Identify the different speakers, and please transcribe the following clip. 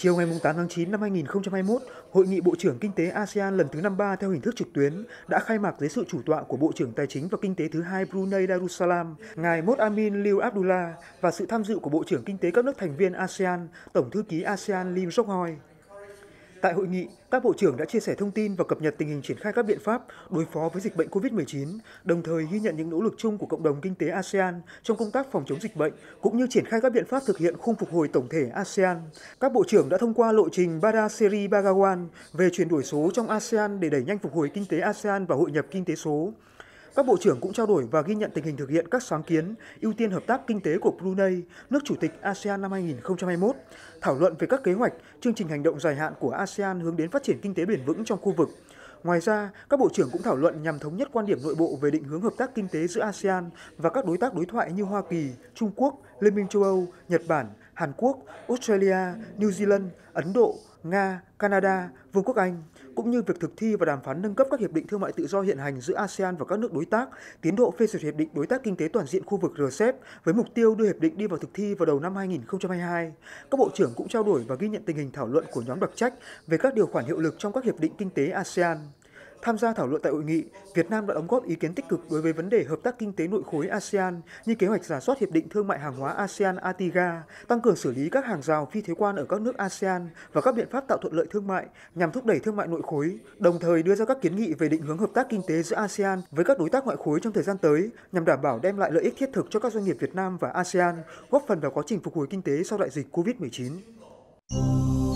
Speaker 1: Chiều ngày 8 tháng 9 năm 2021, Hội nghị Bộ trưởng Kinh tế ASEAN lần thứ 53 theo hình thức trực tuyến đã khai mạc dưới sự chủ tọa của Bộ trưởng Tài chính và Kinh tế thứ hai Brunei Darussalam, Ngài Mốt Amin Liu Abdullah và sự tham dự của Bộ trưởng Kinh tế các nước thành viên ASEAN, Tổng thư ký ASEAN Lim Sok Hoi. Tại hội nghị, các bộ trưởng đã chia sẻ thông tin và cập nhật tình hình triển khai các biện pháp đối phó với dịch bệnh COVID-19, đồng thời ghi nhận những nỗ lực chung của cộng đồng kinh tế ASEAN trong công tác phòng chống dịch bệnh cũng như triển khai các biện pháp thực hiện khung phục hồi tổng thể ASEAN. Các bộ trưởng đã thông qua lộ trình Bada Seri Bagawan về chuyển đổi số trong ASEAN để đẩy nhanh phục hồi kinh tế ASEAN và hội nhập kinh tế số. Các bộ trưởng cũng trao đổi và ghi nhận tình hình thực hiện các sáng kiến, ưu tiên hợp tác kinh tế của Brunei, nước chủ tịch ASEAN năm 2021, thảo luận về các kế hoạch, chương trình hành động dài hạn của ASEAN hướng đến phát triển kinh tế bền vững trong khu vực. Ngoài ra, các bộ trưởng cũng thảo luận nhằm thống nhất quan điểm nội bộ về định hướng hợp tác kinh tế giữa ASEAN và các đối tác đối thoại như Hoa Kỳ, Trung Quốc, Liên minh châu Âu, Nhật Bản, Hàn Quốc, Australia, New Zealand, Ấn Độ, Nga, Canada, Vương quốc Anh, cũng như việc thực thi và đàm phán nâng cấp các hiệp định thương mại tự do hiện hành giữa ASEAN và các nước đối tác, tiến độ phê duyệt hiệp định đối tác kinh tế toàn diện khu vực RCEP với mục tiêu đưa hiệp định đi vào thực thi vào đầu năm 2022. Các bộ trưởng cũng trao đổi và ghi nhận tình hình thảo luận của nhóm đặc trách về các điều khoản hiệu lực trong các hiệp định kinh tế ASEAN. Tham gia thảo luận tại hội nghị, Việt Nam đã đóng góp ý kiến tích cực đối với vấn đề hợp tác kinh tế nội khối ASEAN như kế hoạch giả soát hiệp định thương mại hàng hóa ASEAN ATIGA, tăng cường xử lý các hàng rào phi thuế quan ở các nước ASEAN và các biện pháp tạo thuận lợi thương mại nhằm thúc đẩy thương mại nội khối, đồng thời đưa ra các kiến nghị về định hướng hợp tác kinh tế giữa ASEAN với các đối tác ngoại khối trong thời gian tới nhằm đảm bảo đem lại lợi ích thiết thực cho các doanh nghiệp Việt Nam và ASEAN, góp phần vào quá trình phục hồi kinh tế sau đại dịch COVID-19.